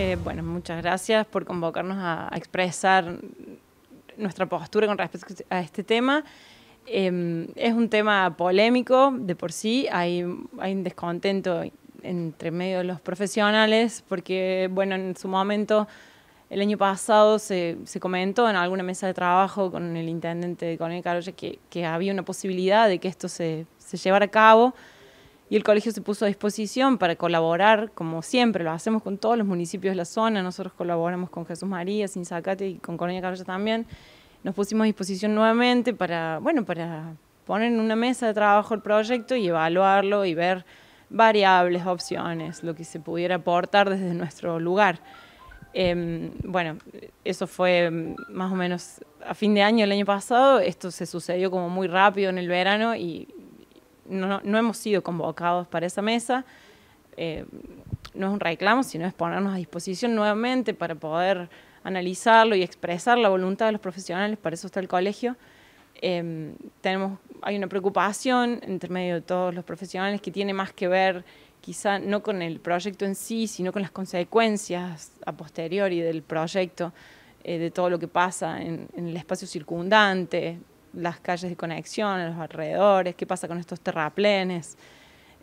Eh, bueno, muchas gracias por convocarnos a, expresar nuestra postura con respecto a este tema. Em, es un tema polémico de por sí, hay, un descontento entre medio de los profesionales porque, bueno, en su momento, el año pasado se, comentó en alguna mesa de trabajo con el intendente de Colonia Carolla que, había una posibilidad de que esto se llevara a cabo y el colegio se puso a disposición para colaborar, como siempre, lo hacemos con todos los municipios de la zona, nosotros colaboramos con Jesús María, Sinzacate y con Colonia Cabrera también, nos pusimos a disposición nuevamente para, bueno, para poner en una mesa de trabajo el proyecto y evaluarlo y ver variables, opciones, lo que se pudiera aportar desde nuestro lugar. Em, bueno, eso fue em, más o menos a fin de año el año pasado, esto se sucedió como muy rápido en el verano y no, hemos sido convocados para esa mesa. Eh, no es un reclamo, sino es ponernos a disposición nuevamente para poder analizarlo y expresar la voluntad de los profesionales, para eso está el colegio. Em, tenemos, hay una preocupación entre medio de todos los profesionales que tiene más que ver quizá no con el proyecto en sí, sino con las consecuencias a posteriori del proyecto, eh, de todo lo que pasa en el espacio circundante, las calles de conexión, los alrededores, qué pasa con estos terraplenes.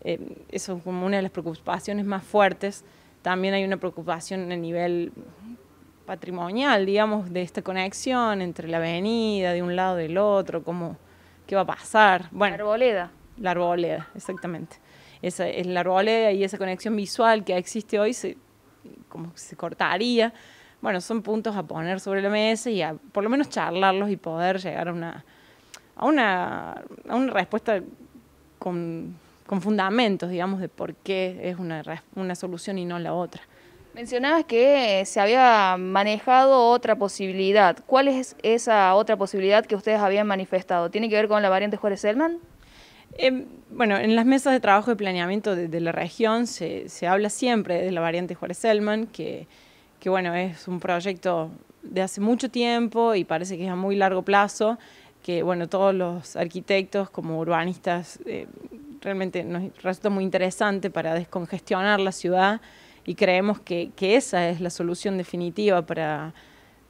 Eh, eso es como una de las preocupaciones más fuertes. También hay una preocupación a nivel patrimonial, digamos, de esta conexión entre la avenida, de un lado y del otro, cómo, qué va a pasar. Bueno, la arboleda. La arboleda, exactamente. Esa, es la arboleda y esa conexión visual que existe hoy se, como se cortaría. Bueno, son puntos a poner sobre la mesa y a por lo menos charlarlos y poder llegar a una, a una, respuesta con, fundamentos, digamos, de por qué es una, solución y no la otra. Mencionabas que se había manejado otra posibilidad. ¿Cuál es esa otra posibilidad que ustedes habían manifestado? ¿Tiene que ver con la variante Juárez-Selman? Em, bueno, en las mesas de trabajo de planeamiento de, la región se, habla siempre de la variante Juárez-Selman, que, que bueno, es un proyecto de hace mucho tiempo y parece que es a muy largo plazo que bueno, todos los arquitectos como urbanistas eh, realmente nos resulta muy interesante para descongestionar la ciudad y creemos que, esa es la solución definitiva para,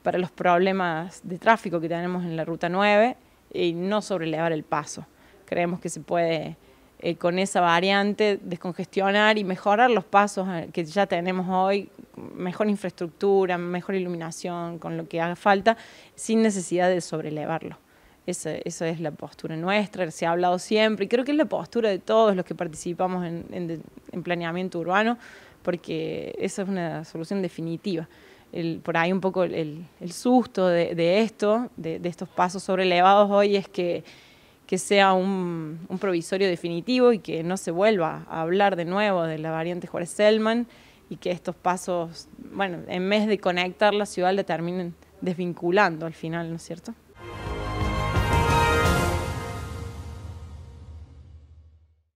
para, los problemas de tráfico que tenemos en la Ruta 9 y no sobrelevar el paso. Creemos que se puede eh, con esa variante descongestionar y mejorar los pasos eh, que ya tenemos hoy, mejor infraestructura, mejor iluminación, con lo que haga falta, sin necesidad de sobrelevarlo. Esa, es la postura nuestra, se ha hablado siempre, y creo que es la postura de todos los que participamos en, en, planeamiento urbano, porque esa es una solución definitiva. por ahí un poco el, el susto de, esto, de, estos pasos sobrelevados hoy, es que, que sea un, un, provisorio definitivo y que no se vuelva a hablar de nuevo de la variante Juárez-Selman y que estos pasos, bueno, en vez de conectar la ciudad, la terminen desvinculando al final, ¿no es cierto?